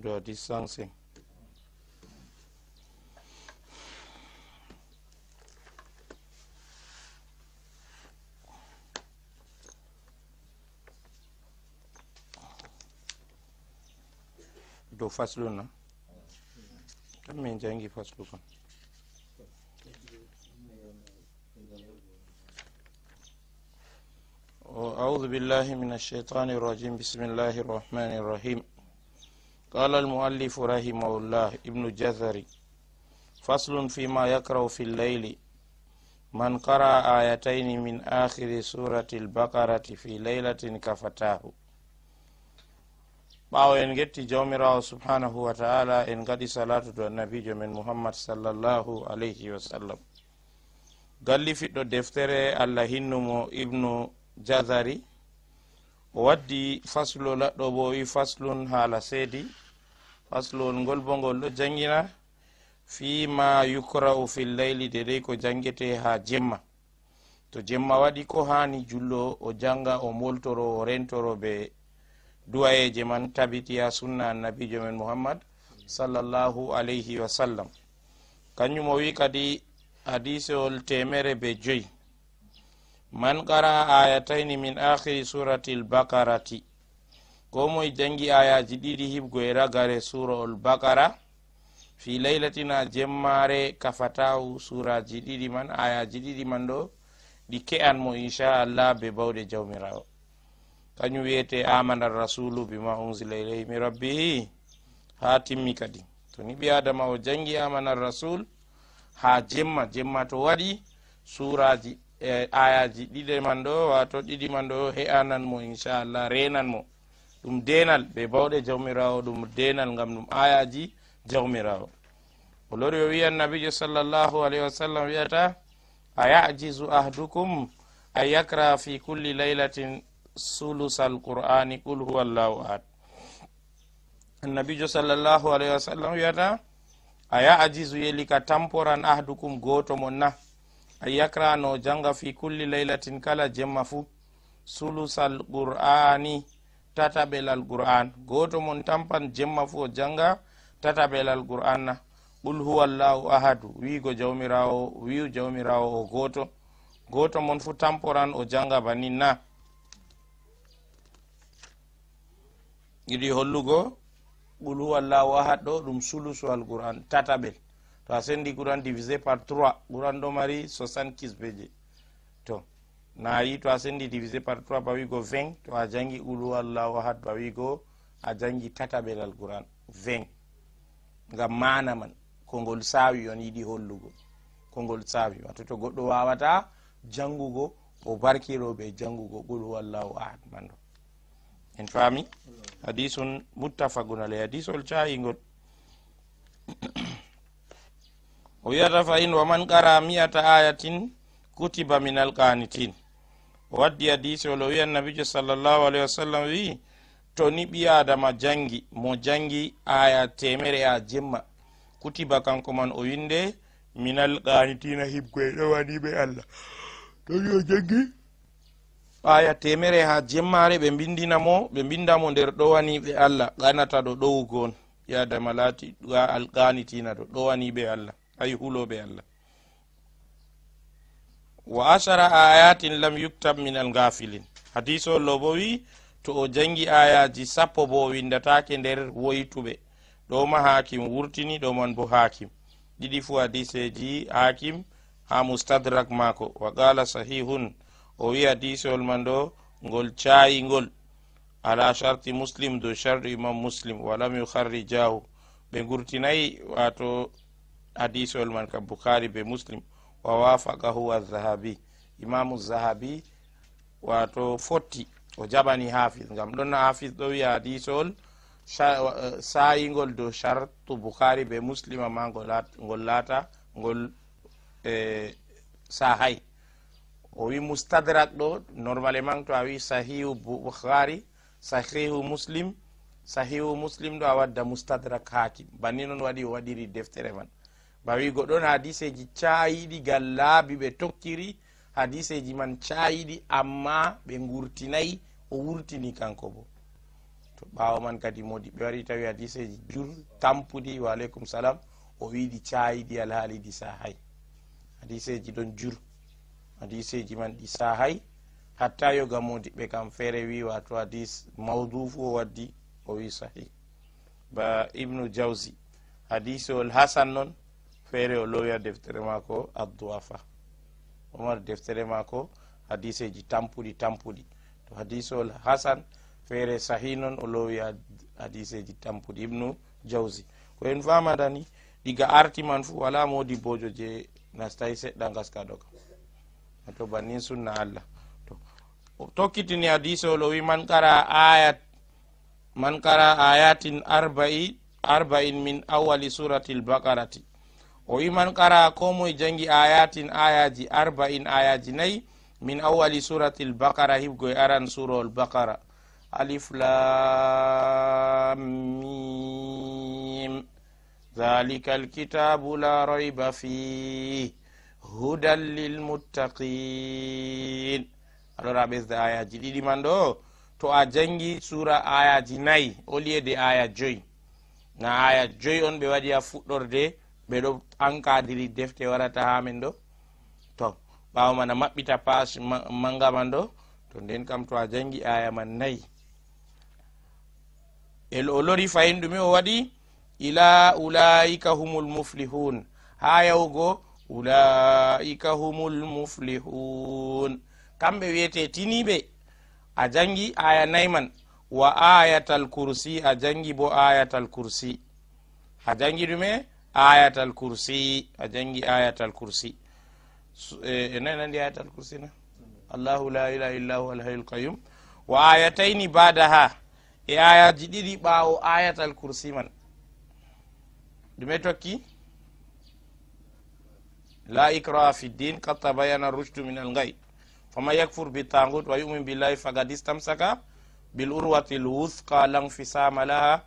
terms of distancing. do faslo na kan min jangi faslo kan أعوذ بالله من الشيطان الرجيم بسم الله الرحمن الرحيم قال المؤلف رحمه الله ابن جزري فصل فيما يكره في الليل من قرأ آيتين من آخر سورة البقرة في ليلة كفتاه ɓawo en getti jawmirawo subhanahu wa taala en gaɗi salatu do annabijo men muhammad sallllahu alayhi wa sallam gallifiɗɗo deftere allah hinnumo ibnu jazari o waddi faslu laɗɗo bo wi faslun haala seedi faslol ngol bo ngol ɗo jangina fi ma yukrau fi llayli de dey ko jangete ha jemma to jemma waɗi ko hani jullo o janga o moltoro o rentoro be duwayeje man tabitiya sunna annabijo men muhammad sallllahu alayhi wa sallam kañum o wi kadi hadisol temere be joyi man qara ayataini min akhiri surati lbakarati ko moye jangi ayaji ɗiɗi hibgo e ragare sura ol bakara fi laylatina jemmare kafatahu suraji ɗiɗi man ayaji ɗiɗi man ɗo ɗi ke'an mo inchallah be bawɗe jawmirawo kañum wiyete amanar rasulu bima unzila ilayhi mi rabbihi ha timmi kadi to ni ɓi adama o jangi amanar rasul ha jemma jemma to waɗi suraji e ayaji ɗiɗi man ɗo wato ɗiɗi man ɗo he'anan mo inchallah renan mo ɗum denal ɓe bawɗe jawmirawo ɗum denal gam ɗum ayaji jawmirawo o lori o wi annabijo sallllahu alayhi wa sallam wiyata a yajisu ahdukum an yakra fi kulli laylatin sulusal qur'ani qul huwa llahu ahad annabijo sallllahu alayhi wa sallam wiyata a yajisu yeli ka tamporan ahdukum goto mon na an yakra no janga fi kulli laylatin kala jemma fu sulusal qur'ani tataɓelal qur'an goto mon tampan jemma fu o janga tataɓelal qur'an na qul huwa llahu ahadu wigo jawmirawo wiu jawmirawo o goto goto mon fu tamporan o janga banin na yiɗi hollugo qul huwa llahu ahad ɗo ɗum sulusuwal qur'an tataɓel to a sendi qur'an divisé par 3 qur'an ɗo mari 6 kisbeje na yi to a sendi divisé par 3 ba wigo 20 to a jangi ulu allahu ahad ba wigo a jangi tata bel alquran 20 ngam mana man kongol sawi on yiɗi hollugo kongol sawi wato to goɗɗo wawata jangugo o barkiro be jangugo qulu wallahu ahad manɗo en fami hadisun muttafagun alay hadisol cayigol o wiyata fa in waman qara miyata ayatin kutiba min alqanitin waddi hadise wolo wi annabijo sallllahu alahi wa sallam wi toni ɓi adama jangi mo jangi aya temere a jemma kutiba kanko man o winde minal qanitina hibgoe ɗowaniɓe allah toni o jangi aya temere ha jemmare ɓe bindinamo ɓe bindamo nder ɗowaniɓe allah ganata ɗo ɗowugo on yadama laati alqanitina ɗo ɗowaniɓe allah ay huloɓe allah wa ashara ayatin lam yuktab min al gafilin hadiso lo bo wi to o jangi ayaji sappo bo windatake nder woytuɓe ɗoma hakim wurtini ɗoman bo hakim ɗiɗi fu hadiseji hakim ha mustadrak mako wa qala sahihun o wi hadisol man ɗo ngol cayigol ala sharti muslim do shardu imam muslim walam yukharrijahu ɓe gurtinayi wato hadisol man ka bukhari be muslim wa wafakahu azahabi imamu zahabi wato fotti o jaɓani hafiz gam ɗon hafiz ɗo wiya hadisol sayigol dow chartu bukhari be muslima ma ngol lata ngol e, sahay o wi mustadrak ɗo normalement to a wi sahihu bukhari sahihu muslim sahihu muslim ɗo a wadda mustadrak haakim banni noon waɗi o waɗiri deftere man bawigo ɗon hadiseji cayiɗi gallaabi ɓe tokkiri hadiseji man cayiɗi amma ɓe gurtinayi o wurtini kanko bo to ɓawo man kadi modi ɓe wari tawi hadiseji jur tampudi waaleykum salam o wiɗi cayiɗi alhaali ɗi sahay hadiseji ɗon jur hadiseji man ɗi sahay hatta yoga modi ɓe kam feere wi wato hadis mawdu fu o waddi o wi sahi ba ibnu jawsi hadiseol hasan noon feere o lowi deftere maako adduwafa o mari deftere maako hadiseji tampuɗi tampuɗi to hadisol hasan feere sahi noon o lowi hadiseji tampuɗi ibnu jawsi ko en famadani ɗiga arti man fuu wala modi bojo je nastayi seɗɗa ɗo kam ato bannin sunna allah o tokkitini hadisol o wi man kara aya man kara ayatin arba'in min awali surati lbakarati o wiman qara komoye jangi ayatin ayaji arba'in ayaji nayyi min awali surati l bakara hibgoye aran surol bakara aliflamim dhalika alkitabu la roiba fih hudan lilmuttaqin alora ɓesde ayaji ɗiɗi man ɗo to a jangi sura ayaji nayyi oliyede aya joyi na aya joyi on ɓe waɗi a fuɗɗorde ɓeɗo encadri defte warata ha min ɗo to ɓawo mana maɓɓita page manga man ɗo to nden kam to a jangi aya man nayi el o lori fayin ɗume o waɗi ila ulaika humul muflihun ha yahugo ulaika humul muflihun kamɓe wiyete tiniɓe a jangi aya nayman wa ayatal kursi a jangi bo ayatal kursi a jangi ɗume ayatal kursi a jangi ayatal kursi e eh, nanandi ayatal kursi na allahu la ilaha illa hu wa ayataini bada ha e ayaji ɗiɗi ɓawo ayatal kursi man ɗume tokki la ikraha fiddin ddin kad tabayana rushdu min al gay faman yakfur bitagut wa yumin billahi fagad istamsaka bil urwati l wuthqa la nfisama laha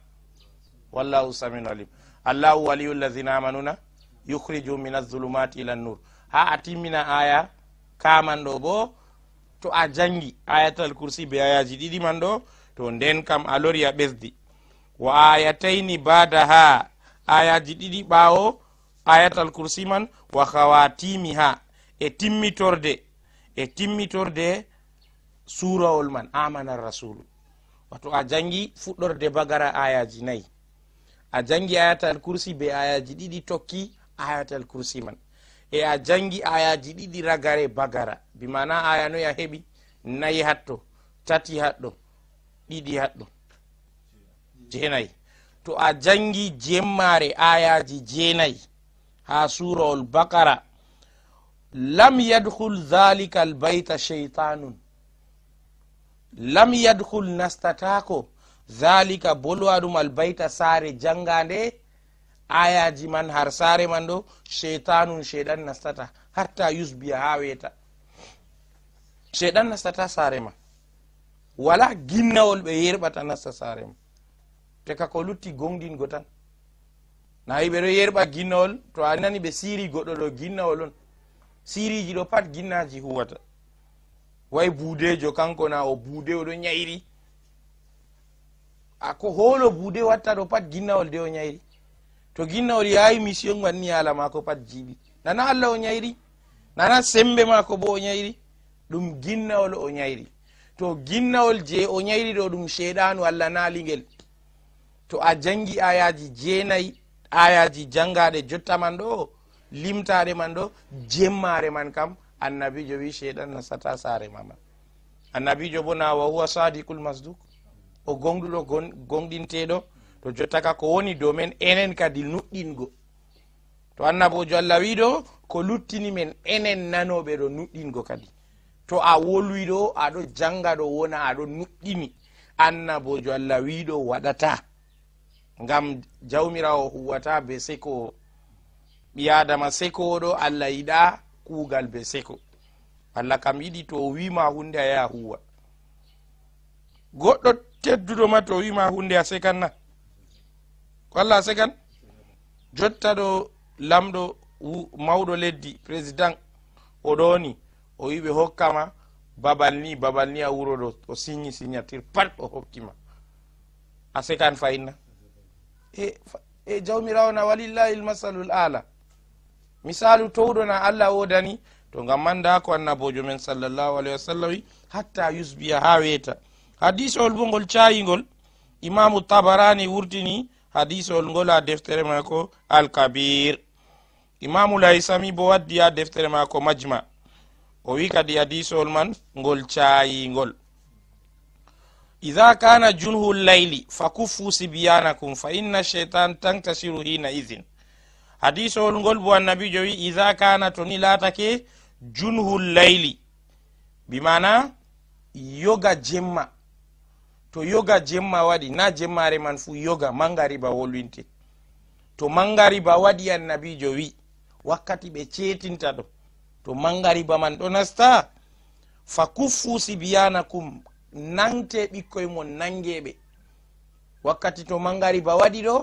wallahu samin allahu waliyu lazina amanuna yukhriju min azulumati ila nur ha a timmina aya kaman ɗo bo to a jangi ayatal kursi be ayaji ɗiɗi man ɗo to nden kam a lori a ɓesdi wa ayataini bada ha ayaji ɗiɗi ɓawo ayatal kursi man wa hawatimi ha e timmitorde e timmitorde surawol man amana rasulu wato a jangi fuɗɗorde bagara ayaji nayi a janngi ayatal kursi be ayaji ɗiɗi tokki ayatal kursi man e a janngi ayaji ɗiɗi ragare bagara bimana aya noyi a heɓi nayi hatto tati haɗɗo ɗiɗi haɗɗo jeenayi to a janngi jemmaare ayaji jeenayi haa surawol bakara lam yadhul dhalika albayta cheytanun lam yadhul nastatako zalika bolwaɗum albaita albayta saare jangande ayaji man har sare man ɗo shetanun sheɗan nastata hatta yusbiya ha weta sheɗan nastata saare ma wala ginnawol ɓe yerɓata nasta saare ma teka ko lutti gonɗingo tan nayi ɓeɗo yerɓa ginnawol to a nani ɓe siri goɗɗo ɗo ginnawol on siriji ɗo pat ginnaji huwata wai buudejo kanko na o buude oɗo ñayri ako holo buude watta ɗo pat ginnawol de o ñayri to ginnawol yaawi mission wanni haala mako pat jiiɓi nana allah o ñayri nana sembe mako bo o ñayri ɗum ginnawol o ñayri to ginnawol je o ñayri ɗo ɗum sheɗanu allah naligel to a jangi ayaji jeenayi ayaji jangaɗe jotta man ɗo limtaɗe man ɗo jemmare man kam annabijo wi sheɗan nasata sarema man annabijo bo na wa huwa sadikul masduk o gonduɗo gonɗinteɗo to jottaka ko woni dow men enen kadi nuɗɗingo to annabojo allah wiɗo ko luttini men enen nanoɓe ɗo nuɗɗingo kadi to a wolwiɗo aɗo janga ɗo wona aɗo nuɗɗini annabojo allah wiɗo waɗata ngam jawmirawo huwata be sekowo ɓiyadama sekowoɗo allah yiɗa kuugal be seko allah kam yiɗi to wima hunde a yaha huwa goɗɗo tedduɗo ma to wima hunde a sekan na ko allah a sekan jotta ɗo lamɗo mawɗo leddi président oɗoni o wi ɓe hokkama babal ni babal ni a wuro ɗo o signi signature pat o hokkima a sekan fayinna e e jawmirawo na walillahi lmasalul ala misalu towɗo na allah wodani to gam manda ko annabojo men sallllahu alahi wa sallam wi hatta yusbiya ha weeta hadisol bo ngol cayigol imamu tabarani wurtini hadisol ngol ha deftere mako alkabir imamu laysami bo waddi ha deftere mako majma o wi kadi hadisol man ngol cayigol idha kana junhu layli fakufu sibyanakum fa inna sheitan tantasiru hina idhin hadisowol ngol bo annabijo wi idha kana to ni laatake junhu layli bimana yoga jemma to yoga jemma waɗi na jemmare man fu yoga mangariba wolwinte to mangariba waɗi annabijo wi wakkati ɓe cetinta ɗo to mangariba man ɗo nasta fa kuffu kum nante ɓikkoye mon nangeɓe wakkati to mangariba waɗi ɗo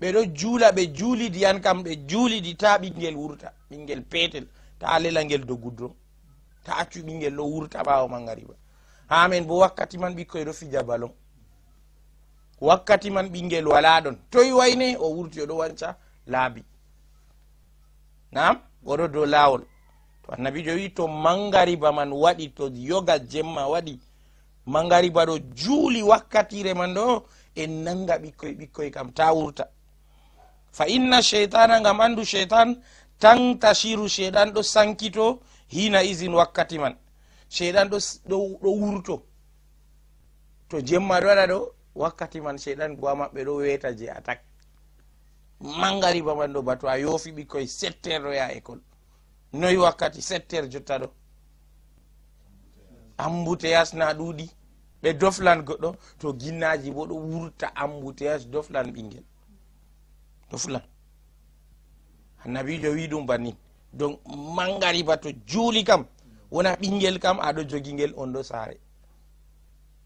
ɓeɗo juula ɓe juulidi an kam ɓe juulidi ta ɓingel wurta ɓingel petel ta lela ngel do guddo ta accu ɓingel ɗo wurta ɓawo mangariba hamin bo wakkati man ɗo fija balon wakkati man ɓingel wala ɗon toyi wayne o wurti oɗo wanca laabi nam oɗo dow lawol to annabijo wi to mangariba man waɗi to yoga jemma waɗi mangariba ɗo juuli wakkatire man ɗo en nanga ɓikkoye ɓikkoye kam ta wurta fa inna cheitana gam andu cheitan tan tashiru cheɗan ɗo sankito hina isin wakkati man sheɗan ɗo wurto to jemma ɗo waɗa ɗo wakkati man sheɗan gowa maɓɓe ɗo weta je attaque mangariba man ɗo bato a yofi ɓikkoye sept heure ɗo yaha école noyi wakkati sept heure jotta ɗo ambouteyage na ɗuuɗi ɓe doflan goɗɗo to ginnaji bo ɗo wurta ambouteyage doflan ɓinguel doflan annabijo wi ɗum bannin donc mangariba to juuli kam wona ɓingel kam aɗo jogi ngel on ɗo saare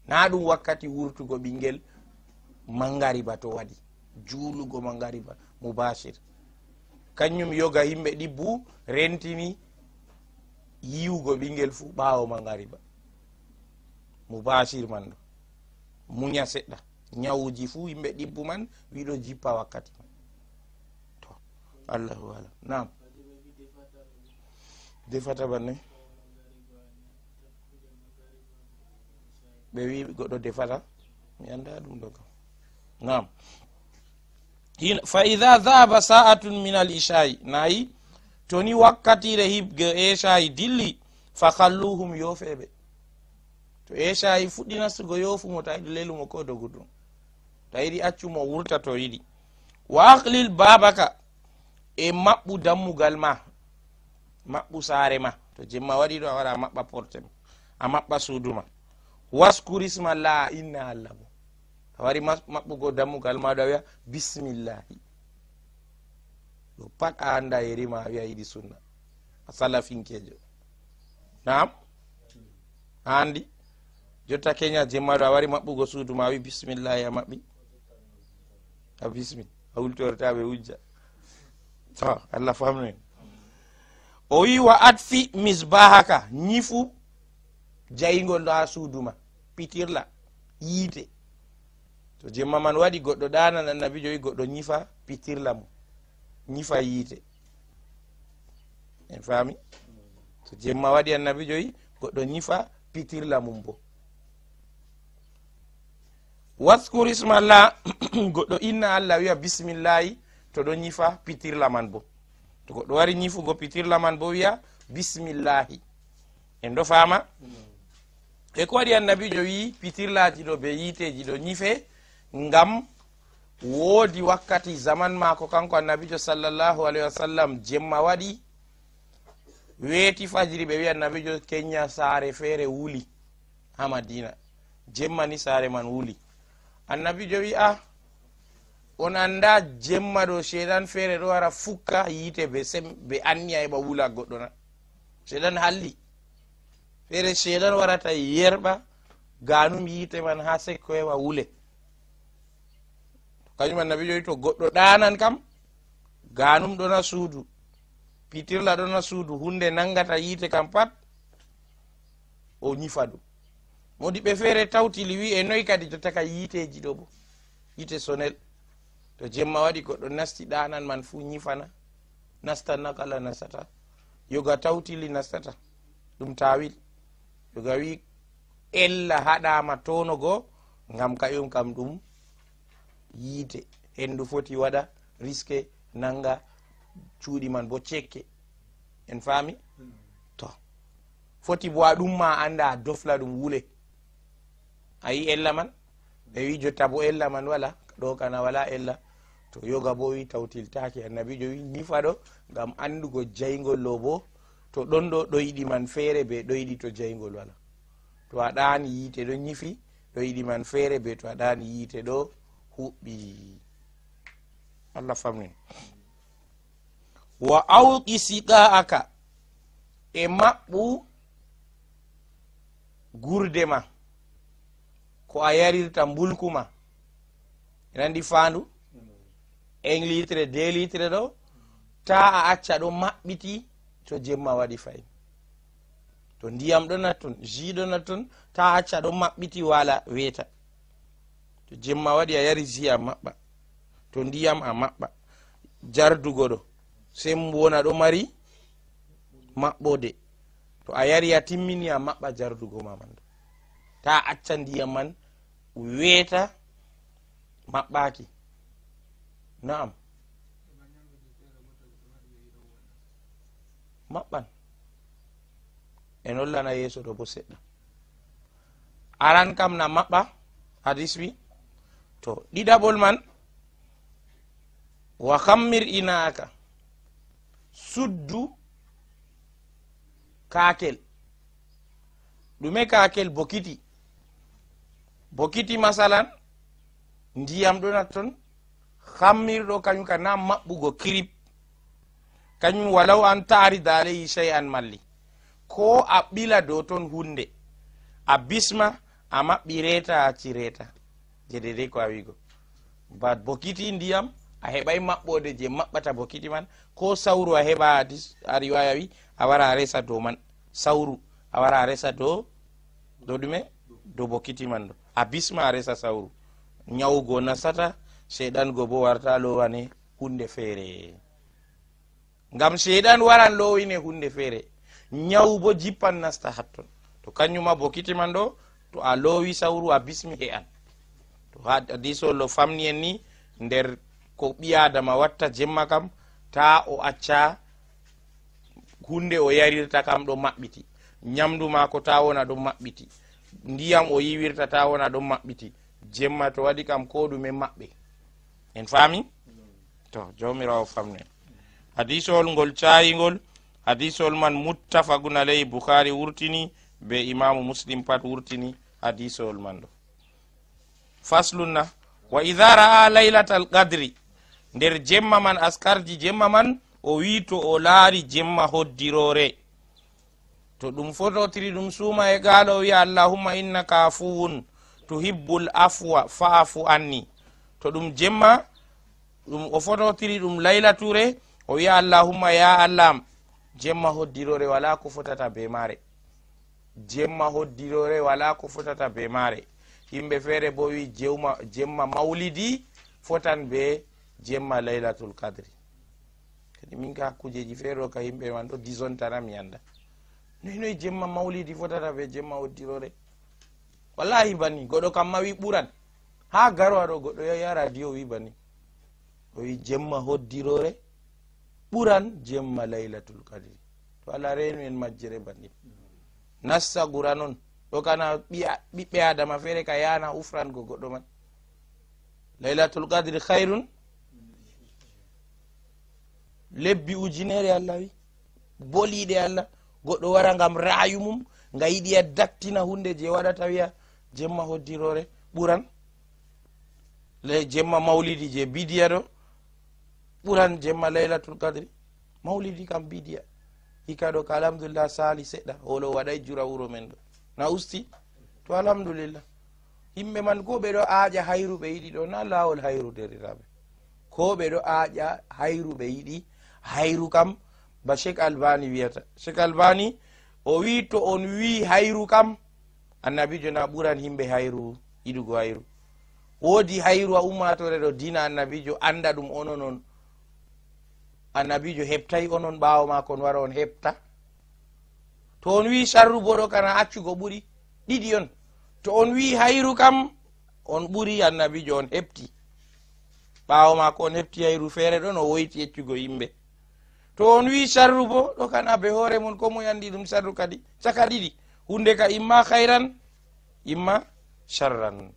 na ɗum wakkati wurtugo ɓingel mangari ba to waɗi juulugo mangari ba mobasir kañum yoga yimɓe ɗibbu rentini yiwugo ɓingel fuu ɓaawo mangari ba mobasir man ɗo muña seɗɗa ñawuji fuu yimɓe ɗibbu man wiɗo jippa wakkati man to allahu alam nam defata banne ɓe wi goɗɗo defata mi anda ɗum ɗo kam nam fa ida dhahaba sa'atun min al ishai nayi toni wakkatire hibge eshayi dilli fa kalluhum yofeɓe to eshayi fuɗɗi nastugo yofumo ta yiɗi lelumo ko dow ta yiɗi accumo wurta to yiɗi wa aklil babaka e maɓɓu dammugal ma maɓɓu saare ma to jemma waɗi ɗo a waɗa maɓɓa porte a maɓɓa suuduma waskurisma la inna allah bo a wari maɓɓugo dammugal maɗo a wiya bismillahi ɗo pat a anda yerima a wiya yiɗi sunna a salafinkejo nam a andi jotta kenya jemmaɗo a wari maɓɓugo suudu ma wi bisimillahi a maɓɓi a bismil a wultortaɓe wujja to allah famno en o wi wa atfi misbahaka ñifu jayigol ɗo ha suudu pitirla yiite to jemma man waɗi goɗɗo ɗanan annabi wi goɗɗo ñifa pitirla mum ñifa yiite en faami to jemma waɗi annabi wi goɗɗo ñifa pitirla mum bo waskur ismallah goɗɗo inna allah wiya bisimillahi to ɗo ñifa pitirla man bo to goɗɗo wari ñifugo pitirla man bo wiya bisimillahi en ɗo faama mm e ko waɗi annabijo wi pitirlaji ɗo be yiteji ɗo ñife ngam woodi wakkati zaman maako kanko annabijo sallllahu alayhi wa sallam jemma waɗi weeti fajiri ɓe wi annabijo kenya saare feere wuli ha madina jemma ni saare man wuli annabijo wi a ah, on annda jemma ɗo sheɗan feere ɗo wara fukka yiite be sem be anniya heɓa wula goɗɗo na sheɗan halli feere sheɗan warata yerɓa ganum yiite man ha sekkoewa wuule kañum annabi joyi to goɗɗo ɗanan kam ganum ɗona suudu pitirla ɗona suudu hunde nangata yiite kam pat o ñifa ɗum modi ɓe feere tawtili wi e noyi kadi jottaka yiiteji ɗo bo yiite sonel to jemma waɗi goɗɗo nasti ɗanan man fuu ñifana nastanna kala nastata yoga tawtili nastata ɗum tawil ɗuga wi ella haɗama tonogo gam kayum kam ɗum yiite hendu foti waɗa risque nanga cuuɗi man bo cekke en faami to foti bo a ɗumma anda a dofla ɗum wuule a yi ella man ɓe wi jotta bo ella man wala ɗo kana wala ella to yoga bo wi tawtiltaki annabijo wi nifa ɗo gam andugo jaygol ɗo bo to ɗon ɗo ɗoyɗi man feere be ɗoyɗi to jeygol wala to a ɗaani yiite ɗo ñifi ɗoyɗi man feere be to a ɗaani yiite ɗo huɓɓi allah famnin wa awqi siqa'aka e maɓɓu gurde ma ko a yarirta mbulku ma enanndi faandu un mm. litre deux litre ɗo ta a acca ɗo maɓɓiti to jemma waɗi fayin to ndiyam ɗo natton jiɗo natton ta acca ɗo maɓɓiti wala weeta to jemma waɗi a yari ji a maɓɓa to ndiyam a maɓɓa jardugo ɗo sembona ɗo mari maɓɓode to a yari a timmini a maɓɓa jardugo ma manɗo ta acca ndiyam man weeta maɓɓaki naam maɓɓan e nollana yeeso ɗo bo seɗɗa aran kam na maɓɓa hadis wi to ɗiɗaɓol man wa kammir inaaka suddu kakel ɗume kakel bokiti bokiti masalan ndiyam ɗo Kamir do hammirɗo kañum ka na maɓɓugo kirip kañum walaw an taari daalayi sey an malli ko a ɓila dow ton hunde a bisma a maɓɓi reeta acci reeta je dedei ko a wiigo ba bokiti ndiyam a heɓay maɓɓode je maɓɓata bokiti man ko sawru a heɓa a riwaya wi a wara a resa dow man sawru a wara a resa dow do ɗume dow bokiti man ɗo a bisma a resa sawru ñawugo nasata seeɗango bo warta lowane hunde feere ngam seeɗan waran lowine hunde feere ñawu bo jippan nasta hatton to kañuma bokiti man ɗo to a lowi sawru a bismi he'an to ha adisollo famni en ni nder ko ɓiyadama watta jemma kam ta o acca hunde o yarirta kam ɗo maɓɓiti ñamdu mako ta wona ɗon maɓɓiti ndiyam o yiwirta ta wona ɗon maɓɓiti jemma to waɗi kam ko ɗumen maɓɓe en faami to jawmirawo famni en hadisol ngol cayigol hadisol man muttafaguna ley bukhari wurtini be imamu muslim pat wurtini hadisol man ɗo faslunna wa iha raa laylata alqadri nder jemma man askarji jemma man o wi to o laari jemma hoddirore to ɗum fototiri ɗum suuma e gaalo o wiya allahumma innaka afuwun tu hibbul afwa faafu anni to ɗum jemma ɗum o fototiri ɗum laylature o wiya allahumma ya allah am jemma hoddirore wala ko fotata be mare jemma hoddirore wala ko fotata be mare yimɓe feere bo wi jemma mawlidi fotan be jemma laylatul kadri kadi min ka hakkujeji feere o ka yimɓe man ɗo disontana mi anda noynoy jemma mawlidi fotata be jemma hoddirore wallahi bani goɗɗo kamma wi ɓuran ha garowaɗo goɗɗo yaya radio wi bani o wi jemma hoddirore ɓuran jemma laylatul kadiri to allah reni en majjere banni nasta gura noon ɗo kana ɓiɓɓe adama feere ka yana ufrango goɗɗo man laylatul kadiri hayrun lebbi ujunere allah wi boliɗe allah goɗɗo wara gam rayu mum ga yiɗiya dattina hunde je waɗata wiya jemma hoddirore ɓuran jemma mawlidi je bidiya ɗo ɓuran jemma laylatul kadri mawlidi kam bidiya hikaɗo ka alhamdulillah sali seɗɗa holo waɗay jura wuro men ɗo na usti to alhamdulillah yimɓe man ko ɓeɗo aƴa hayruɓe yiɗi ɗo na lawol hayru derriraɓe ko ɓeɗo aƴa hayruɓe yiɗi hayru kam ba cheikh albani wiyata cheikh albani o wi to on wi hayru kam annabijo na ɓuran yimɓe hayru yiɗugo hayru woodi hayru a ummatore ɗo dina annabijo anda ɗum ono noon annabijo heɓtayi onon ɓawo ma kon wara on heɓta to on wi sarru boɗo kana accugo ɓuri ɗiɗi on to on wi hayru kam on ɓuri annabijo on heɓti ɓawo mako on heɓti hayru feere ɗon o woyti yeccugo yimɓe to on wi sarru bo ɗo kana be hoore mun ko moy anndi ɗum sarru kadi saka ɗiɗi hunde ka imma hayran imma sarran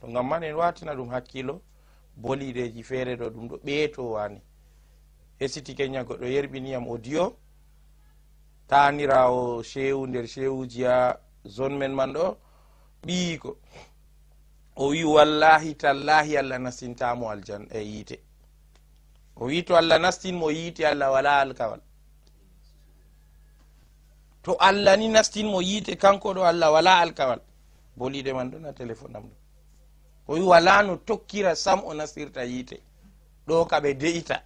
to ngam man en watina ɗum hakkilo boliɗeji feere ɗo ɗum ɗo ɓeetowani hesiti kenya goɗɗo yerɓiniyam audio tanirawo shewu nder shewuji ha zone men man ɗo ɓiyiko o wi wallahi tallahi allah nastintamo aljan e yiite o wi to allah nastinmo yiite allah wala alkawal to allah ni nastinmo yiite kanko ɗo allah wala alkawal boliɗe man ɗon na téléphone am ɗo o wi wala no tokkira sam o nastirta yiite ɗo kaɓe de'ita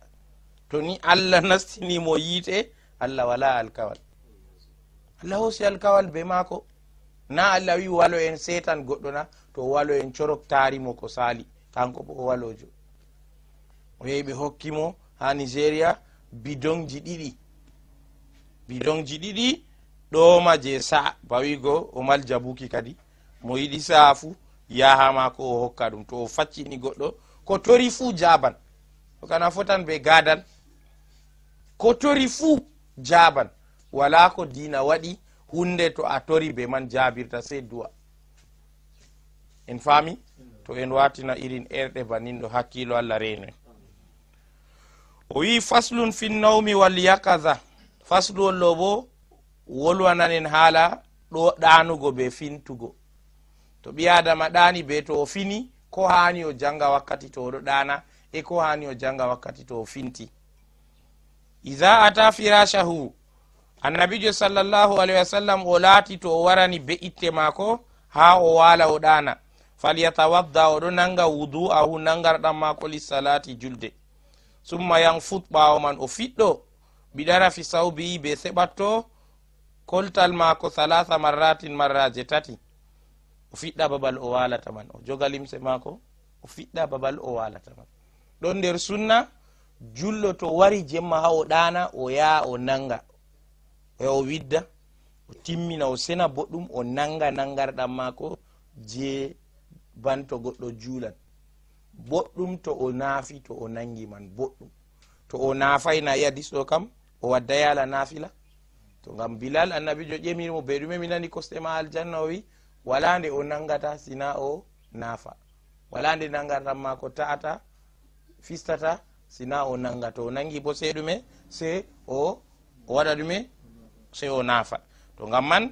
to ni allah nastinimo yiite allah wala alkawal allah hoosi alkawal be maako na allah wi walo en setan goɗɗo na to walo en corok taarimo ko saali kanko bo o walojo o yehi ɓe hokkimo ha nigéria bidonji ɗiɗi bidonji ɗiɗi ɗoma je sa'a bawigo o mal jabuki kadi mo yiɗi sa'a fu yahama ko o hokka ɗum to o faccini goɗɗo ko tori fuu jaban okana fotan be gadal ko tori fuu jaban wala ko dina waɗi hunde to a tori be man jabirta sey duwa en faami to en watina irin erɗe baninɗo hakkilo allah reno en o wi faslun finnawmi wal yakaza fasluwol ɗo bo wolwananen haala ɗo ɗanugo be fintugo to ɓi adama ɗani be to o fini ko hani o janga wakkati to oɗo ɗana e ko hani o janga wakkati to o finti iha ata firashahu annabijo sallllahu alahi wa sallam o laati to o warani be itte maako haa o waala o ɗaana falyatawadda o ɗo nanga wudu ahu nangarɗan maako lissalati julde summa yan fut ɓaawo man o fiɗɗo biɗara fi sawbi be seɓatto koltal maako salaha marratin marraje tati o fiɗɗa babal o walata man o joga limse maako o fiɗɗa babal o walata man ɗon nder sunna jullo to wari jemma ha o ɗana o yaha o nanga o e yaha o widda o timmina o sena boɗɗum o nanga nangarɗam mako je banto goɗɗo juulan boɗɗum to o naafi to o nangi man boɗɗum to o naafay na yiadis ɗo kam o wadda yala naafila to gam bilal annabijo ƴemirimo be ɗume mi nani koste ma aljanna o wi wala nde o nangata sina o naafa wala nde nangarɗam mako ta'ata fistata sina o nanga to o nangi bo se ɗume se o waɗa ɗume se o naafa to gam man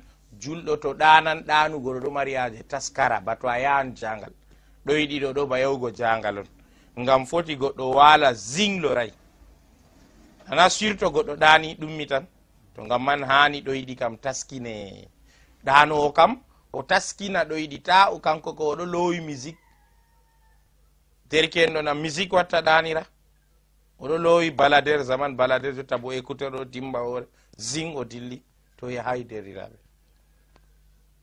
julɗo to ɗanan ɗanugo ɗo ɗo mari yaje taskara bato a yahan jangal ɗoyiɗiɗo ɗo ba yahugo jangal on gam foti goɗɗo wala zinloray ana surto goɗɗo ɗani ɗummi tan to gam man hani ɗoyiɗi kam taskine ɗanowo kam o taskina ɗoyiɗi ta o kanko ko oɗo lowi musique derke en ɗo na musique watta ɗanira oɗo lowi baladere zaman baladere jotta bo écouteur o dimba ore zing o dilli to yahayi deriraɓe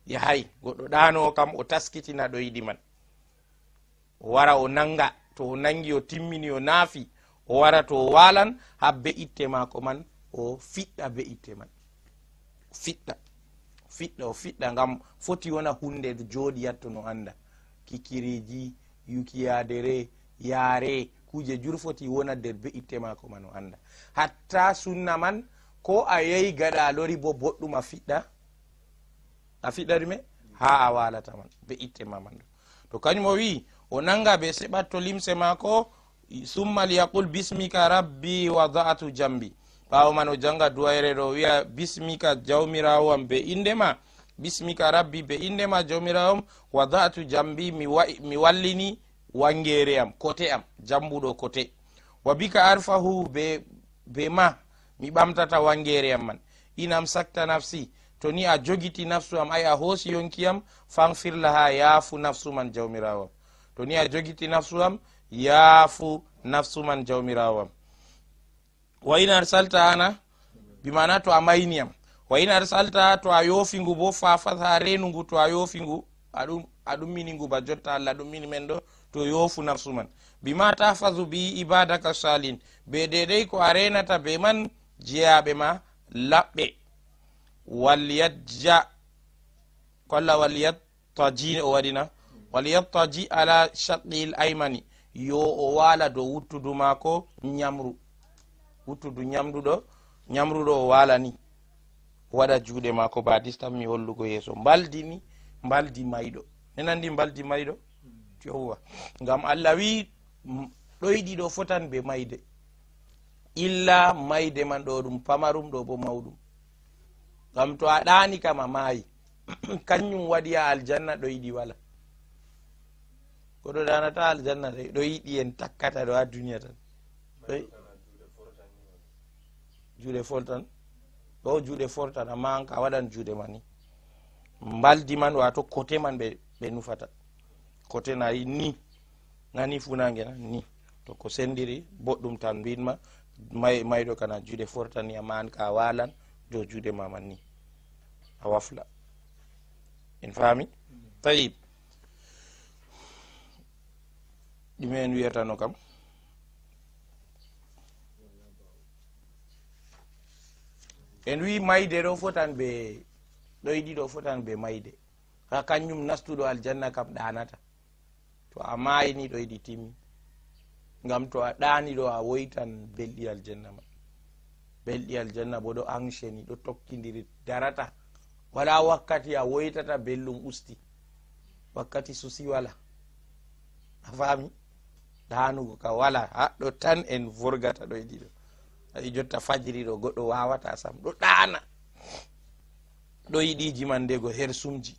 yahayi goɗɗo ɗano kam o taskitina ɗo yiɗi man o wara o nanga to o nangi o timmini o naafi o wara to o walan ha be'itte maako man o fiɗɗa be'itte man fiɗɗa fiɗɗa o fiɗɗa ngam foti wona hunde joɗi yatto no anda kikiriji yukiyadere yare kuje jurfoti wonadde be'itte mako man o anda hatta sunna man ko a yehi gaɗa lori bo boɗɗum a fiɗɗa a fiɗarime ha a walata man be itte ma man to kañum o wi o nanga be seɓatto limse mako summa liyaqul bismika rabbi wadatu jambi ɓawo man o janga duwayreɗo o wiya bismika jawmirawam be indema bismika rabbi be indema jawmirawam wadatu jambi mi wallini wa, wangere am kote am jambuɗo kote wa bika arfahu be, be ma mi ɓamtata wangere am man inam sakta nafsi to ni a jogiti nafsu am ay a hoosi fanfirla ha yaafu nafsu man jawmirawo am to ni a jogiti nafsu am yaafu nafsu man jawmirawo am wa in arsalta ana bimana to a mayni am wa in arsalta to a yofingu bo fafatha renungu to a yofingu aɗum a ba jotta allah ɗummini men ɗo to yofu narsu man bima tahfasu bi ibadaka salin be deɗei ko a renata be man jeyaɓe ma laɓɓe walyajja kolla walyattaji o waɗina walyattaji ala shaqil aimani yo o wala dow wuttudu maako yamru wuttudu yamɗuɗo yamruɗo o walani waɗa juuɗe maako badistan mi hollugo yeeso mbaldi ni mbaldi mayɗo nenandi mbaldi mayɗo yehowa ngam allah wi ɗoyɗi ɗo fotan be mayde illa mayde man ɗo ɗum pamarum ɗo bo mawɗum ngam to a ɗani kam a maayi kanjum waɗi ya aljanna ɗoyɗi wala koɗo ɗanata aljanna ɗo yiɗi en takkata ɗo ha duniya tan juuɗe foltan ɗo juuɗe foltan amma anka waɗan juuɗe mani mbaldi man wato kote man ɓe nufata côté yi ni nani fu na ni to ko sendiri boɗɗum tan mbinma may mayɗo kana juuɗe fortaniyama man ka walan jo juuɗe mama ni a wafla en faami tayib ɗume en wiyatano kam en wi mayde ɗo fotan ɓe ɗoyɗiɗo fotan ɓe mayde ha kañum nastuɗo aljanna kam ɗanata to a mayini ɗo yiɗi timmi ngam to a ɗani ɗo a woytan belɗi aljanna ma belɗi aljanna bo ɗo anceni ɗo tokkidiri darata wala wakkati a woytata belɗum usti wakkati susi wala a fami ɗanugo ka wala haɗɗo tan en vorgata ɗo yiɗi ɗo ayi jotta fajiri ɗo goɗɗo wawata sam ɗo ɗana ɗo yiɗiji man ndego hersumji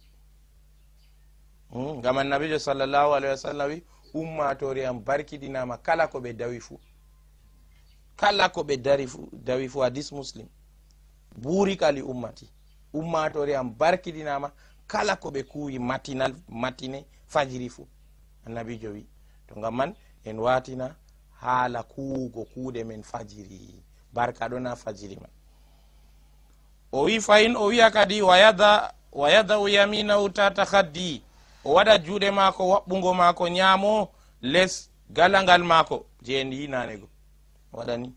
mm. annabijo sallllahu alahi wa sallam wi ummatore am barkiɗinama kala ko ɓe dawi fuu kala ko ɓe dari fu dawi fuu hadis muslim burikali ummati ummatore am barkiɗinama kala ko ɓe kuwi matinal matine fajiri fu annabijo wi to gam man en watina haala kuwugo kuuɗe men fajiri barka ɗona fajiri man o wi fayin o wiya kadi wayadau yaminahu ta haddi o waɗa juuɗe maako waɓɓugo maako ñaamo les galangal maako jeeniinanego waɗani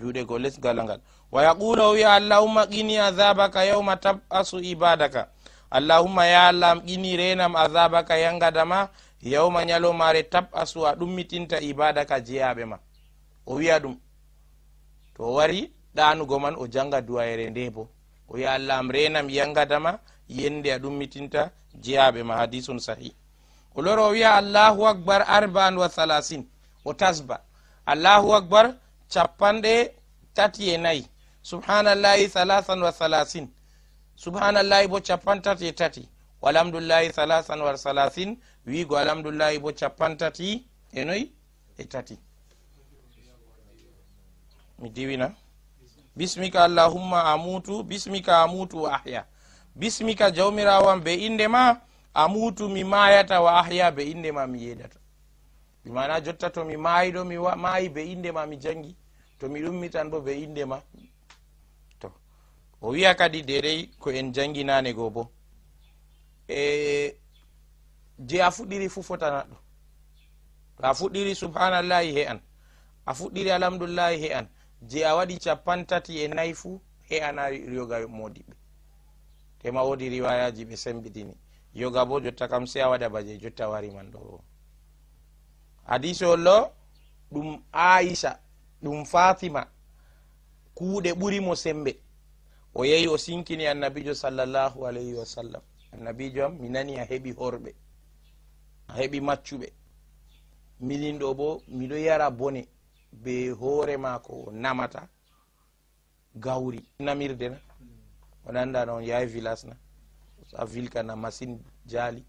juuɗego les galangal wa yaquula o wiya allahumma qini azabaka yawma tabasu ibadaka allahumma ya allahm qini renam azabaka yangadama yawma ñalomaare tabasu a ɗummitinta ibadaka jeyaɓe ma o wiya ɗum to o wari ɗanugo man o janga duwayere nde bo o wiya allahm renam yangadama yende a ummitinta jeyaɓe ma hadisun sahi o loro o wiya allahu akbar arbaan wa halasin o tasba allahu akbar capanɗe tati e nayi subhanallahi halasan wa halasin subhanallahi bo capan tati e tati walhamdulillahi halasan wa halasin wiigo alhamdulillahi bo capan tati e noyi e tati mi diwina bismika allahumma amutu bismika amutu wa ahya bismika jawmirawam be indema ma amutu mi mayata wa ahya be indema ma mi yeɗata mimana jotta to mi mayiɗo mi mayi be indema mi jangi to mi ɗummitan bo be indema to o wiya kadi dedei ko en janginane go bo e je a fuɗɗiri fu fotana to a fuɗɗiri subhanallahi he an a fuɗɗiri alhamdulillahi he an je a waɗi capantati e nayi fu he ana riyoga modiɓɓe ema wodi riwayaji ɓe sembidini yoga bo jotta kam sey a waɗa baje jotta wari man ɗo hadisol ɗo ɗum aisha ɗum fatima kuuɗe ɓurimo sembe o yehi o sinkini annabijo sallllahu alayhi wa sallam annabijo am mi nani a heɓi horɓe a heɓi maccuɓe minin ɗo bo miɗo yara bone be hoore maako o namata gawri namirdena on anndano on yaawi village na a ville kana machine jaali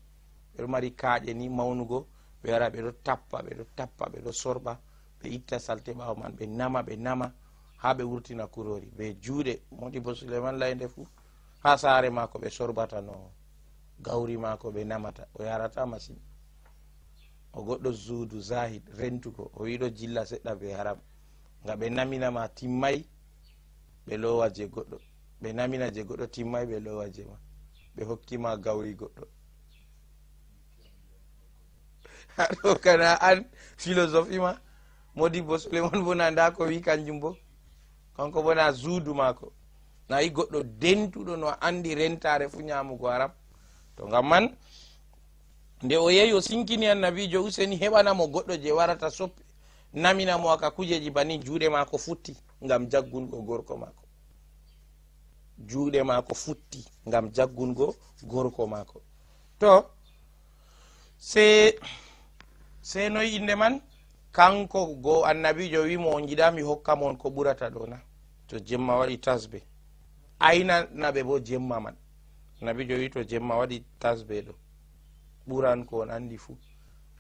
ɓeɗo mari kaaƴe ni mawnugo ɓe wara ɓeɗo tappa ɓeɗo tappa ɓeɗo sorɓa ɓe itta salté ɓaawo man ɓe nama ɓe nama ha ɓe wurtina kurori ɓe juuɗe modibo souleiman laynde fuu ha saare maako ɓe sorbata no gawri maako ɓe namata o yarata machine o goɗɗo zuudu zahid rentugo o wiɗo jilla seɗɗa be haram nga ɓe naminama timmay ɓe lowa je goɗɗo ɓe namina je goɗɗo timmay ɓe lowa je ma ɓe hokkima gawri goɗɗo haɗo kana an philosophie ma modi bo souleymon bo na nda ko wi kanjum bo kanko bo na juudu mako nayi goɗɗo dentuɗo no andi rentare fu ñamugo aram to gam man nde o yehi o sinkini annabijo useni heɓanamo goɗɗo je warata soppi naminamo aka kujeji bani juuɗe mako futti gam jaggungo gorko mako juuɗe maako futti ngam jaggungo gorko maako to se sey noyi inde man kanko go annabijo wimo o jiɗa mi hokkam on ko ɓurata ɗo na to jemma waɗi tasbe aynanaɓe bo jemma man annabijo wi to jemma waɗi tasbe ɗo ɓuran ko on andi fuu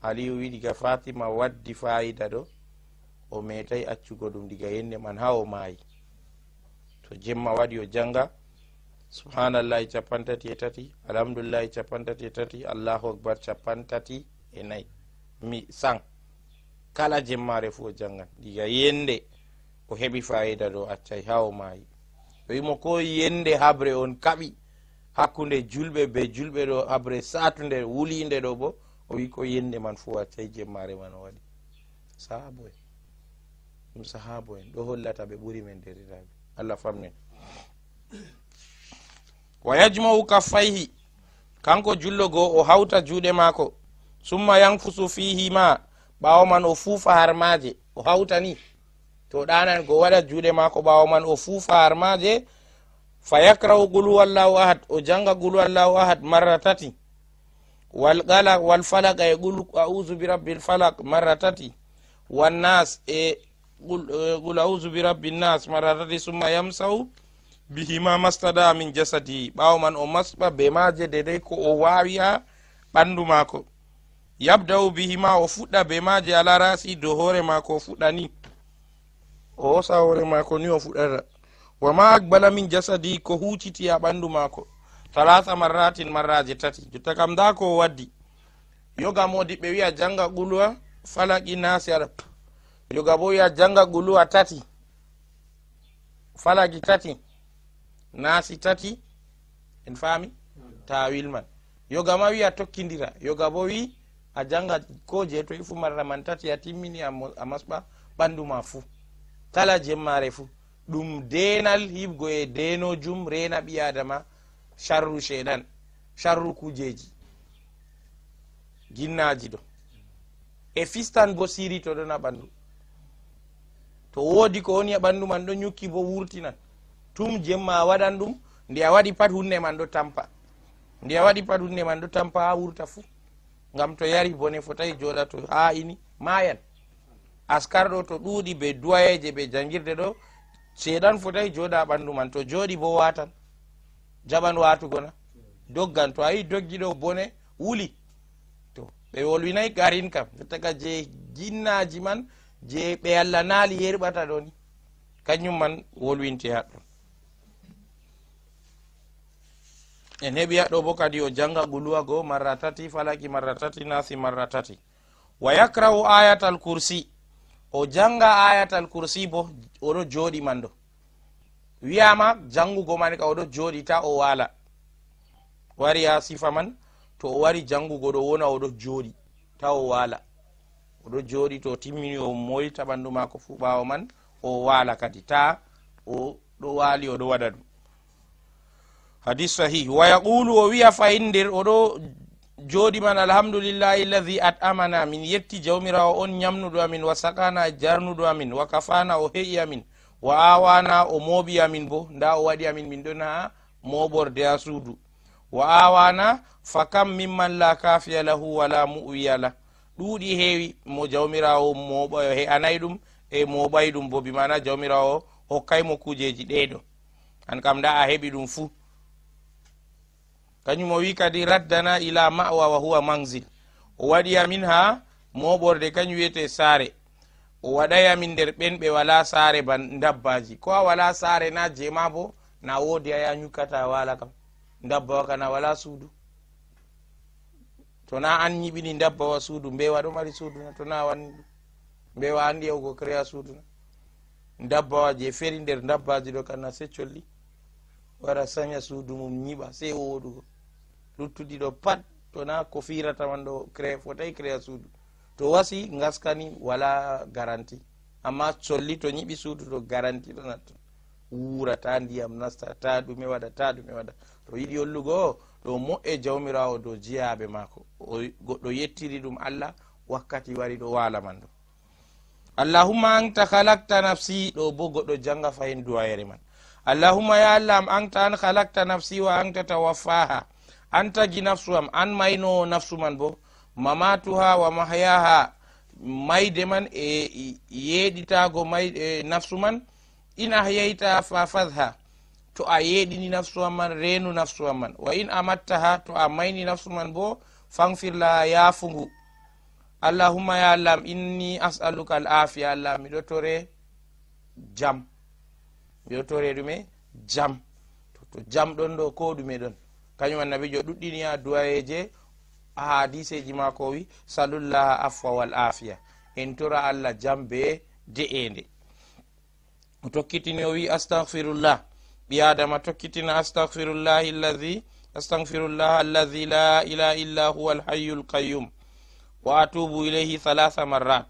aliyu wi diga fatima waddi fayida ɗo o metay accugo ɗum diga yende man ha o maayi to jemma waɗi o janga subhanallahi capantati e tati alhamdulillahi capantati e tati allahu akbar capantati e nayyi mi san kala jemmare fuu o jangan diga yende o heɓi fayida ɗo accay ha o maayi o wimo ko yende habre on kaɓi hakkunde julɓe be julɓe ɗo habre satunde wulinde ɗo bo o wi ko yende man fuu accay jemmare man o waɗi sahabo en ɗum sahabo en ɗo hollata ɓe ɓuri men deriraɓe allah famne wa yajma'u kaffayhi kanko jullo go o hauta juuɗe mako summa yanfusu fihi ma bawo man o fufa harmaje o hauta ni to ɗanan go waɗa juuɗe mako bawo man o fufa harmaje fa yakra'u gulhuwallahu ahad o janga gulhuwallahu ahad marra tati wal qalaq wal falaq e qul a'udhu bi rabbil falaq marra tati wannas e qul auzu birabbi nnas mararati summa yamsahu bihima mastada min jasadi ɓawo man o masɓa be maje dedei ko o wawi ha ɓandu mako yabdau bihima o fuɗɗa be maje ala rasi do hoore mako o fuɗɗa ni o hosa hoore mako ni o fuɗata wama akbala min jasadi ko hutiti ha ɓandu mako talata marratin marraje tati jotta kam da ko o waddi yoga modi ɓe wiya janga qulwa falaki nasi aɗa yoga bo wiya janga guluwa tati falaji tati nasi tati en faami tawil man yoga ma wiya tokkidira yoga bo wi a janga ko je to ifu marra man tati a timmini a masɓa ɓanduma fuu kala jemmare fuu ɗum denal hibgo e denojum rena ɓi adama sharru sheɗan sharru kujeji ginnaji ɗo e fistan bo siri to ɗon a ɓandu to woodi ko woni e ɓanndu man ɗo ñukki bo wurtinan tum jemma a waɗan ɗum nde a waɗi pat hunde man ɗo tampa nde a waɗi pat hunde man ɗo tampa ha wurta fuu ngam to yari bone fotawi jooɗa to ha ini mayan askarɗo to ɗuuɗi be duwayeje ɓe jangirde ɗo seeɗan fotawi jooɗa ɓanndu man to jooɗi bo watan jaɓan watugona na doggan to a yi doggi ɗo bone wuli to ɓe wolwinayi garin kam jottaka je ginnaji man je ɓe allah naali yerɓata ɗo ni kañum man wolwinte haɗɗon en heɓi haɗɗo bo kadi o janga guluwa goo marra tati falaki marra tati nasi marra tati wa yakrahu ayatal kursi o janga ayatal kursi bo oɗo jooɗi man ɗo wiyama jangugo man ka oɗo jooɗi ta o waala wari ha sifa man to o wari jangugo ɗo wona oɗo jooɗi ta o waala oɗo jooɗi to timmini o moyi taɓandu maako fuu ɓaawo man o waala kadi ta o ɗo waali oɗo waɗa ɗum hadis sahihu wa yaqulu o wiya fahin nder oɗo jooɗi man alhamdulillahi lladi at amana min yetti jawmirawo on ñamnuɗo amin wa sakana jarnuɗo amin wa kafana o heƴi amin wa awana o mooɓi amin bo nda o waɗi amin min ɗon ha moɓorde ha suudu wa awana fa kam mimman la kafiya lahu wala mu'wiya lah ɗuuɗi heewi mo jawmirawo moɓao he anayi ɗum e moɓayi ɗum bo bimana jawmirawo hokkaymo kujeji ɗeɗo an kam nda a heɓi ɗum fuu kañum o wi kadi raddana ila mawa wa huwa mangzil o waɗiyamin ha moɓorde kañum wiyete saare o waɗayamin nder ɓenɓe wala saare ba dabbaji ko a wala saare na jeema bo na wodi aya ñukkata wala kam dabbawa kana wala suudu tona an ñiɓini dabbawa suudu mbewa ɗo mari suuduna tona wan mbewa andi yawgo créa suuduna dabbawa je feri nder dabbaji ɗo kana se colli wara saña suudu mum ñiɓa se woɗugo luttuɗi ɗo pat tona ko firataman ɗo cré fotai créa suudu to wasi gaskani wala garanti amma colli to ñiɓi suudu to garanti ɗo natton wuura ta ndiyam nasta ta ɗume waɗa ta ɗume waɗa to yiɗi hollugo o ɗo mo e jawmirawo dow jeyaɓe maako goɗɗo yettiri ɗum allah wakkati wari ɗo walaman ɗum allahumma anta halakta nafsi ɗo bo goɗɗo janga fahin duwayere man allahumma ya allah am anta an halakta nafsi wa anta tawaffaha an tagi nafsu am an maynowo nafsu man bo mamatuha wa mahyaha mayde man e yeɗitago may e nafsu man in ahyayta fa fadha to a yeeɗini nafsuwa man reenu nafsuwa man wa in amattaha to a mayni nafsu man bo fanfirla yaafungu allahumma ya allahm inni asaluka al afiya allah miɗo tore jam miɗo tore ɗume jam to jam ɗon ɗo ko ɗume ɗon kañum annabi jo ɗuɗɗini ha duwayeje hadiseji mako wi salullaha afwa wal afiya en tora allah jam be de'ende o tokkitini o wi astahfirullah biadama tokkitina astahfirullahi lai astahfirullah alladhi la ilaha illa huwa alhayu lqayum wa atubu ilayhi halaha marat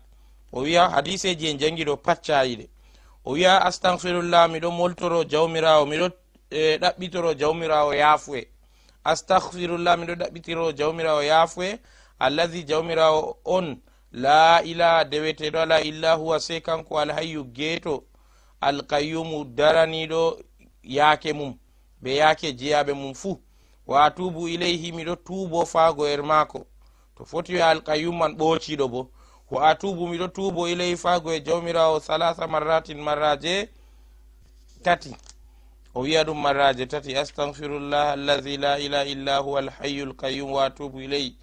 o wiya hadiseji en jangiɗo paccayiɗe o wiya astahfirullah miɗo moltoro jawmirawo miɗo ɗaɓɓitoro jawmirawo yaafuye astahfirullah miɗo ɗaɓɓitiro jawmirawo yaafuye alladhi jawmirawo on la ilaha deweteɗo ala illa huwa sey kanko alhayu geeto alqayumu daraniɗo yaake mum be yaake jeyaɓe mum fuu wa tubu ileyhi miɗo tuubo faagoyer maako to foti yo alkayum man ɓoociɗo bo wa tubu miɗo tuubo ileyhi faago e jawmirawo salasa marratin marraje tati o wiya ɗum marraje tati astahfirullah allahi la ilaha illa huwa alhayu lkayum wa tubu ileyhi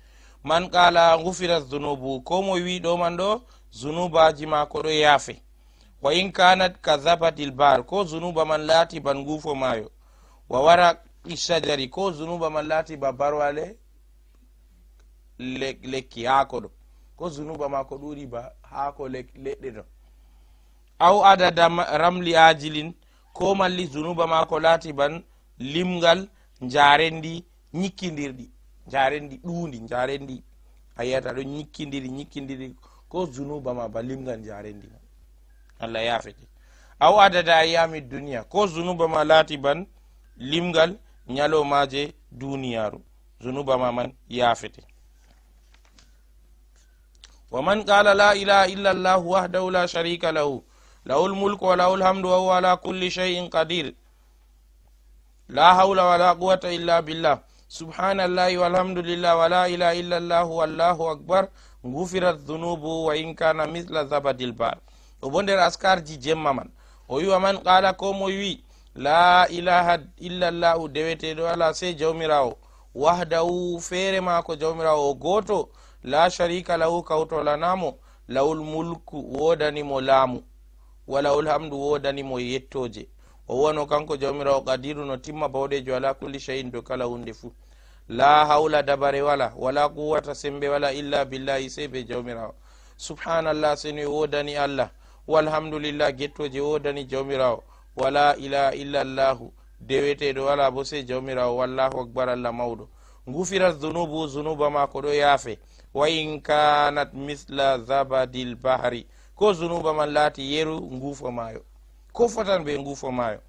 man qala ngufira zunubu ko mo wiɗo man ɗo zunubaji maako ɗo yaafe wa in kanat kadhabat ilbar ko zunuba man lati ban gufo mayo wa wara isajari ko zunuba man lati ba barwale lekki haako ɗo ko zunuba ma ko ɗuri ba haako leɗɗe ɗo aw adada ramli ajilin ko malli zunuba ma ko ban limgal jarendi ñikkidirɗi jarendi ɗundi jarendi ayiyata ɗo ñikkidiri ñikkidiri ko zunuba ma ba limgal jarendi ma allah yafete aw adada ayami duniya ko zunuba ma laati ban limgal ñalomaje duniyaru zunuba ma man yafete ومن قال لا إله إلا الله وحده لا شريك له له الملك وله الحمد وهو على كل شيء قدير لا حول ولا قوة إلا بالله سبحان الله والحمد لله ولا إله إلا الله والله أكبر غفرت ذنوبه وإن كان مثل زبد البحر o bo nder askarji jemma man o wiwa man qala ko moe wi la ilaha illallahu deweteɗo ala sey jawmirawo wahdahu feere maako jawmirawo o gooto la sharika lahu kawtolanamo lawul mulku wodanimo laamu walawul hamdu wodanimo yettoje o wono kanko jawmirawo qadiru no timma bawɗejo ala kulli shayin do kala hunde fuu la hawla dabare wala wala quwata sembe wala illa billahi sey be jawmirawo subhanallah seni wodani allah walhamdulillah gettoje o dani jawmirawo wala ilaha llahu deweteɗo wala bo se jawmirawo wallahu akbar allah mawɗo gufirat zunubu zunuba ko ɗo yaafe wa in kanat misla zabadil bahri ko zunuba man laati yeru ngufa mayo ko fotan ɓe ngufa mayo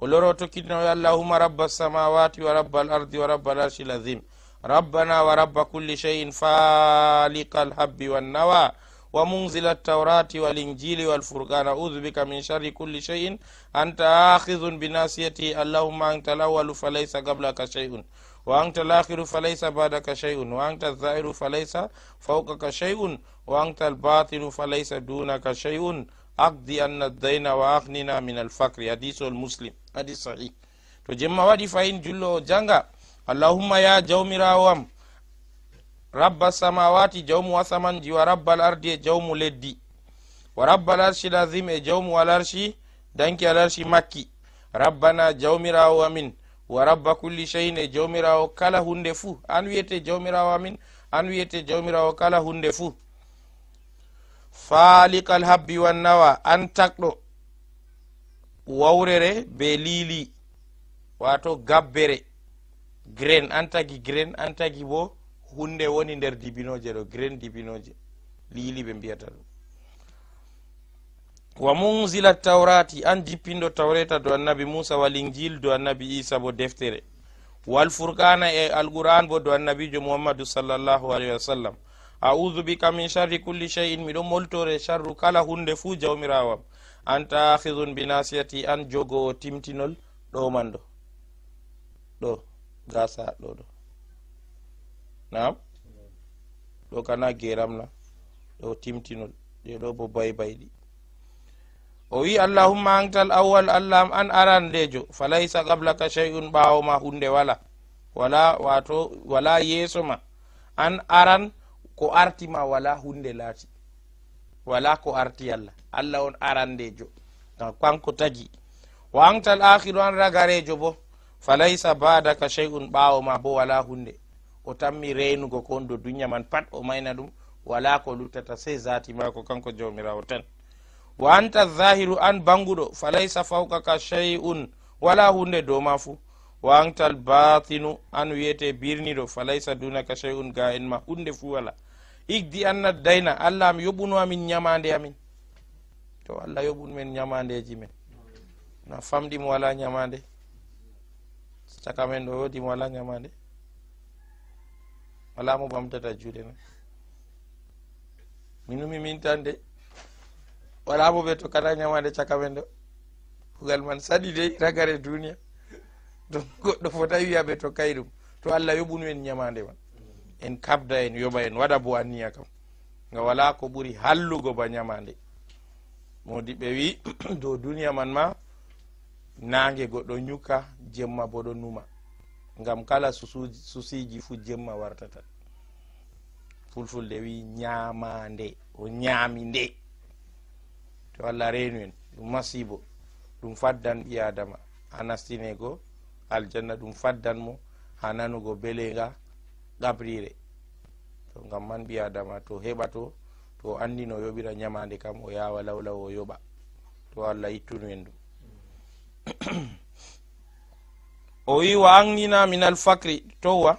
o loro tokkitinowo allahuma rabba samawati wa rabba al ardi wa rabba al arshi l azim rabbana wa rabba kulli cheyin faliqa alhabbi wannawa ومنزل التوراة والإنجيل والفرقان أعوذ بك من شر كل شيء أنت آخذ بناصيتي اللهم أنت الأول فليس قبلك شيء وأنت الآخر فليس بعدك شيء وأنت الظاهر فليس فوقك شيء وأنت الباطن فليس دونك شيء أقضي أن الدين وأغننا من الفقر حديث المسلم حديث صحيح to jemma waɗi fayin jullowo janga allahumma ya jawmirawam rabba samawati jawmu wasamanji wa rabba alardi e jawmu leddi wa rabba alarshi lazim e jawmu alarshi danki alarshi makki rabbana jawmirawo amin wa rabba kulli cheyin e jawmirawo kala hunde fuu an wiyete jawmirawo amin an wiyete jawmirawo kala hunde fuu faalikal habbi wannawa an takɗo wawrere be liili wato gabbere grain an tagi grain an tagi boo hunde woni nder dibinoje ɗo grain dibinoje liili ɓe mbiyata ɗum wa munzila taurati an jippinɗo tawreta do annabi moussa wal injil do annabi isa bo deftere wal furqana e alquran bo do annabijo muhammadou sallllahu alayhi wa sallam audu bika min sharri culli shey in miɗo moltore sharru kala hunde fuu jawmirawam an takhidun binasiyati an jogowo timtinol ɗo manɗo ɗo gasa ɗo ɗo nam ɗo kana geram na ɗo timtinol ɗe ɗo bo baybayɗi o wi allahumma antal awwal allaham an arandejo falaysa qablaka shey'un ɓawo ma hunde wala wala wato wala yeeso ma an aran ko artima wala hunde laati wala ko arti allah allah on arandejo gam kanko tagi wa antal akhiru an ragarejo bo falaysa badaka shey'un ɓawo ma bo wala hunde o tammi reynugo ko on do duniya man pat o mayna ɗum wala ko luttata sey zati mako kanko jawmirawo tan wa anta zahiru an banguɗo falaysa fawkaka shey'un wala hunde dow ma fuu wa anta albatinu an wiyete birniɗo falaysa dunaka shey'un ga en ma hunde fuu wala igdi anna dayna allah am yoɓuno amin ñamande amin to allah yoɓun men ñamandeji men na famɗimo wala ñamande caka men ɗo wodi wala ñamande walamo ɓamtata juuɗe men minumi min tan de walamo ɓe tokkata ñamade caka men ɗo kugal man saɗi de ragare duniya don goɗɗo fota wiya ɓe kay ɗum to allah yoɓunu en ñamade man en kabda en yoɓa en waɗa bo anniya kam nga wala ko ɓuri hallugo ba ñamande modi ɓe wi dow duniya man ma nange goɗɗo ñukka jemma bo ɗo numa gam kala susiji fu jemma wartata fulfulde wi ñamande o ñaami nde to allah reenu en ɗum masibo ɗum faddan ɓi adama ha nastinego aljanna ɗum faddan mo ha nanugo belega ɓaɓrire to gam man ɓi adama to heɓa to to andino yoɓira ñamande kam o yawa lawlaw o yoɓa to allah ittunu en ɗum o wi wa agnina min alfakri towwa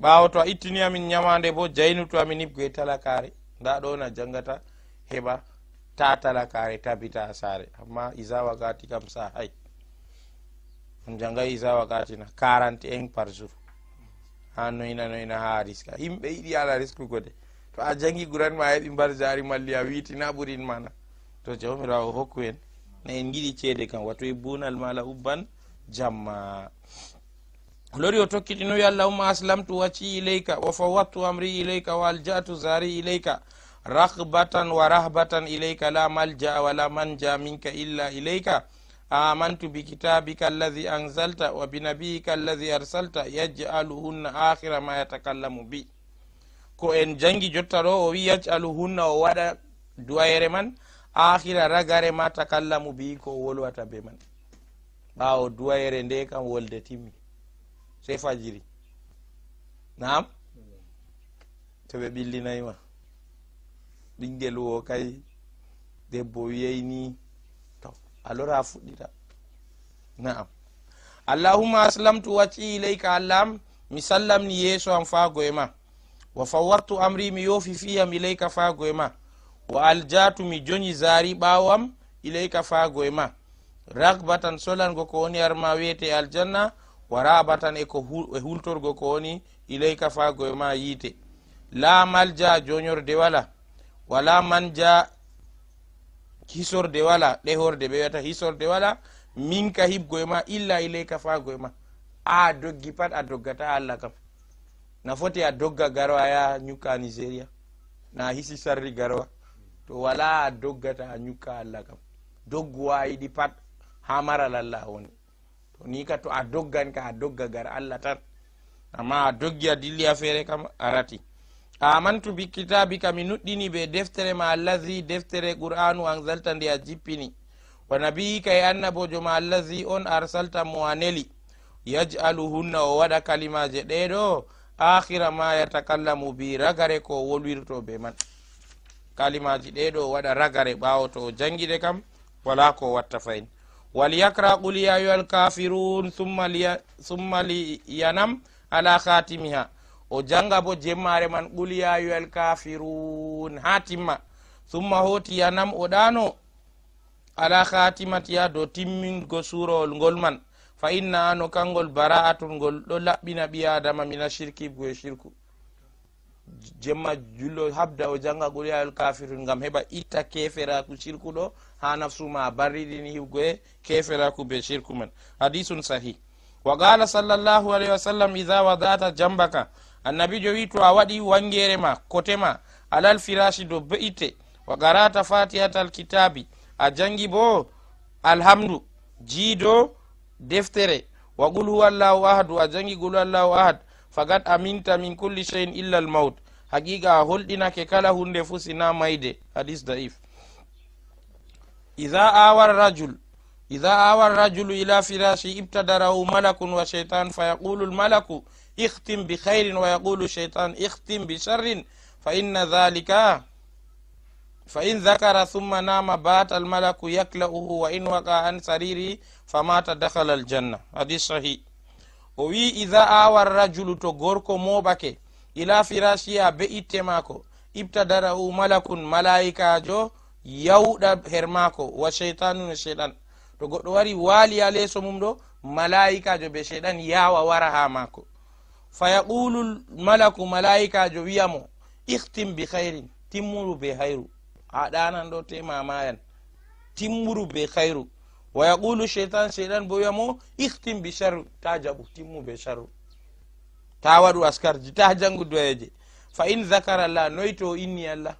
ɓawo to a ittini amin ñamande bo jaynuto amin ibgoye talakare nda ɗo na jangata heɓa ta talakare tabita sare amma isa wakkati kam sa hay on jangay isa wakkati na 41 par jour ha noyna noyna ha risque yimɓe yiɗi ala risque gode to a jangi guran ma heɓi mbar jari malli a wiitina ɓurin mana to jawmirawo hokku en na en giɗi ceede kam wato e bunal mala ubban jamma lori o tokkitinoyo allahuma aslamtu waci ileyka wa fawattu amri ileyka wa aljatu zari ileyka rahbatan wa rahbatan ileyka la maljaa wala manja minka illa ileyka amantu bikitabika allazi anzalta wa binabi'ika allazi arsalta yaj'aluhunna akhira ma yatakallamu bi ko en jangi jotta ɗo o wi yaj'aluhunna o waɗa duwayere man akhira ragare ma takallamu bi ko wolwata be man ɓawo duwayere nde kam wolde timmi sey fajiri naam to ɓe ɓillinayma ɓingel wo kay debbo wiyey ni to alora fuɗɗita naam allahuma aslamtu wacci ilayka allaham mi sallamni yeeso am faago ma wa fawwartu amri mi yoofi fiyam ilayka faago ma wa aljatu mi joñi zaari ɓaawo am ilayka faago e ma ragbatan solango ko woni arma wiyete aljanna waraba tan eko e hultorgo ko woni ilayka fagoye ma yiite la malja joñorde wala wala manja hisorde wala ɗehorde ɓe wiyata hisorde wala minka hibgoye ma illa ilayka fagoye ma a doggi pat a doggata allah kam na foti a dogga garwa ya ñukka nigéria na hisi sarri garwa to wala a doggata a ñukka allah kam doggu wayiɗi pat ha maral allah woni to ni ka to a doggan ka a dogga gar allah tan amma a doggi a dilli a feere kam arati amantu bikitabi kami nuɗɗini ɓe deftere ma allahi deftere qur'anu an zalta nde a jippini wa nabiyika e annabojo ma allahi on arsalta mo a neli yajalu hunna o waɗa kalimaje ɗeɗo akhira ma yatakallamu bi ragare ko wolwirto be man kalimaji ɗeɗo waɗa ragare ɓawo to o jangiɗe kam wala ko watta fayin walyakra qul yayuha alkafirun summa liyanam liya ala khatimiha o janga bo jemmare man qul yayuha alkafirun ha timma summa hoti yanam o ɗano ala khatimatiya do timmingo surowol ngol man fa inna ano kangol bara'atun ngol ɗo laɓɓina ɓi adama mina shirki goe shirku jemma jullo habda o janga qul yayuha alkafirun gam heɓa itta keferaku shirku ɗo ha nafsuma barridini hiwgoye eh, keferaku be shirkuman man hadisun sahih wa qala sallallahu alaihi wasallam idha wadata jambaka annabi jo to a waɗi wangere ma kotema alal firashi do be'ite wa garata fatihata alkitabi a jangi bo alhamdu jiido deftere wa qul huwa allahu ahadu a jangi qul allahu ahad fagat aminta min kulli shayin illa almaut haqiqa a holɗinake kala hunde fu sina mayde hadis daif إذا آوى الرجل إذا آوى الرجل إلى فراشه ابتدره ملك وشيطان فيقول الملك اختم بخير ويقول الشيطان اختم بشر فإن ذلك فإن ذكر ثم نام بات الملك يكلأه وإن وقع عن سريره فمات دخل الجنة حديث صحيح o wi ida awa rajulu to gorko moɓake ila firasiya be itte mako ibtadara u malakun malaikajo yawɗa her maako wa cheytanu no cheyɗan to goɗɗo wari waali ha leeso mum ɗo malayikajo ɓe cheyɗan yaawa wara ha maako fa yaqulu malaku malayikajo wiyamo ihtim bi hayrin timmuru be hayru a ɗanan ɗo te mamayan timmuru be hayru wa yaqulu cheytan cheyɗan bo wiyamo ihtim bi sharru ta jaɓu timmu be sharru ta waɗu askarji ta jangu doyeje fa in dakara allah noyto inni allah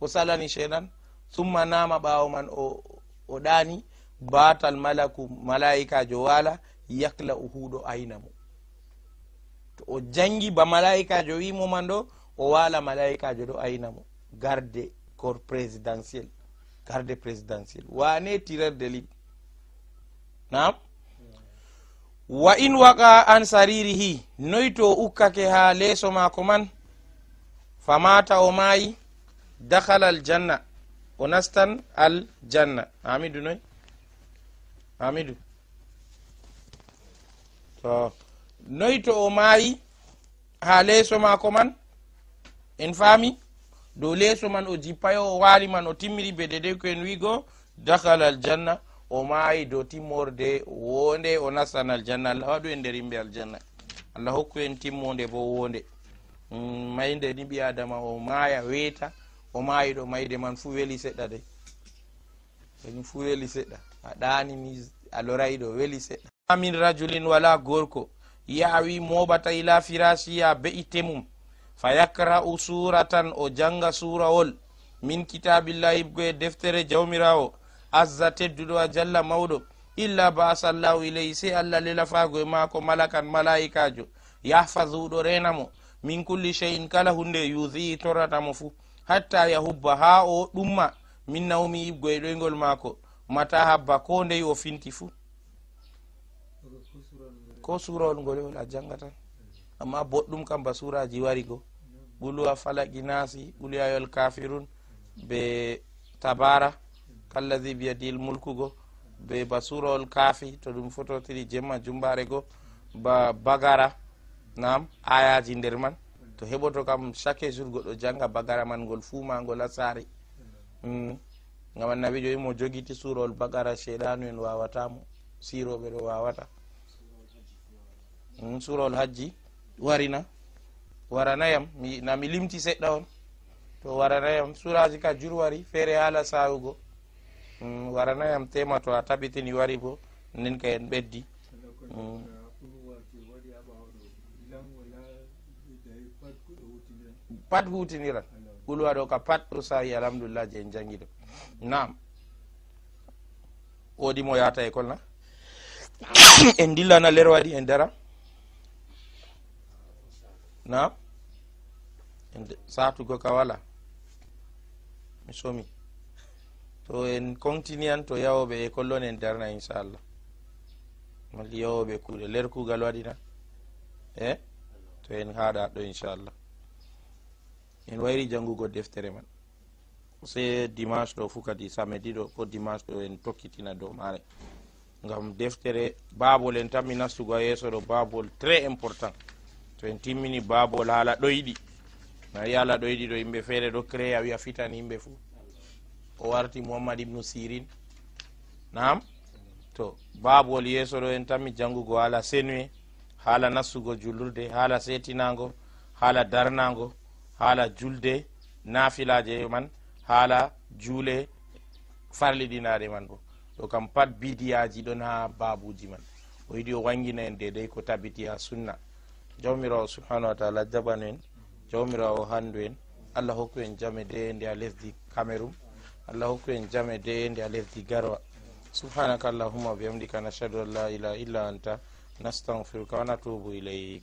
o salani cheyɗan summa nama ɓawo man o o ɗani batal malaku malaikajo wala yakla o huuɗo ayna mo to o jangi ba malaikajo wimo man ɗo o wala malaikajo ɗo ayna mo garde corps présidentiel garde présidentiel wane tireur de libre nam wa in waqa an saririhi noyi to ukkake ha leeso mako man famata o maayi dakhala aljanna ko nastan al janna amidou noy amidou to noyi to o maayi ha leeso maako man en faami dow leeso man o jippay o waali man o timmiri be dede ko en wiigo dahala aljanna o maayi dow timmorde wonde o nastan aljanna allah waɗu en nder yimɓe aljanna allah hokku en timmode bo wonde may mm, nde ni ɓi adama o maaya weeta o maayi ɗo mayde man fuu weli seɗɗa de kañum fuu weli seɗɗa a ɗaani ni a loray ɗo weli seɗɗa amin rajulin wala gorko yaawi moɓata ila firasiya be'ite mum fa yakra'u suura tan o jannga suurawol min kitabillahi goe deftere jawmirawo azza tedduɗo a jalla mawɗo illa baasallahu ileyi sey allah lelafaago e maako malakan malayikajo yahfahuɗo reena mo min kulli cheyin kala hunde yuhii torrata mo fuu hatta yahubba ha o ɗumma min nawmi goyɗoygol maako mata habba ko ndeyi o finti fuu ko surawol ngolol e a jangata amma boɗɗum kam ba suraji wari go ɓuluwa falaki nasi ɓuluyayol kafirun be tabara kallahi biyadil mulkugo be ba surawol kaafi to ɗum fototiri jemma jumbare go ba bagara nam ayaji nder man to heɓoto kam chaque jour goɗɗo janga bagara man ngol fuu ma ngol asare mm. gam annabi joyi mo jogiti surol bagara cheɗanu en wawatamo siroɓe ɗo wawata mm, surol hajji warina waranayam nami limti seɗɗa on to waranayam suraji ka jurwari feere hala sawugo mm, waranayam tema to a tabitini wari bo nden ka en ɓeddi pat hutiniran ulwaɗo ka pat ɗo sahi alhamdulillah je en jangi ɗo nam woodi mo yata école na en dillana ler waɗi en dara nam en satugo ka wala mi somi to en continuan to yahoɓe école lon en darna inchallah malli yahoɓe kuuɗe ler kugal waɗina e eh? to en haɗa ɗo inchallah en wayri janngugo deftere man se dimanche ɗo fuu kadi samedi ɗo ko dimanche ɗo en tokkitina dow maare ngam deftere eh, babol en tan mi nastugo a yeeso eh, ɗo babol très important to en timmini babol haala ɗoyɗi nayi haala ɗoyɗi ɗo yimɓe feere ɗo cré a wiya fitan yimɓe fuu o warti mouhammad ibnu sirin nam to babol yeeso eh, ɗo en tanmi janngugo haala senue haala nastugo jullurde haala setinago haala darnago haala julde nafilaje man haala juule farliɗinaɗe man bo ɗo kam pat bidiyaji ɗon ha babuji man o yiɗi o wangina en dedey ko tabiti ha sunna jawmirawo subhanahu wa taala jaɓanu en jawmirawo handu en allah hokku en jame de nde a lesdi cameron allah hokku en jame de nde a lesdi garwa subhanaka allahumma bihamdika nashhadu an la ilaha illa anta nastahfiruka wa natubu ilayk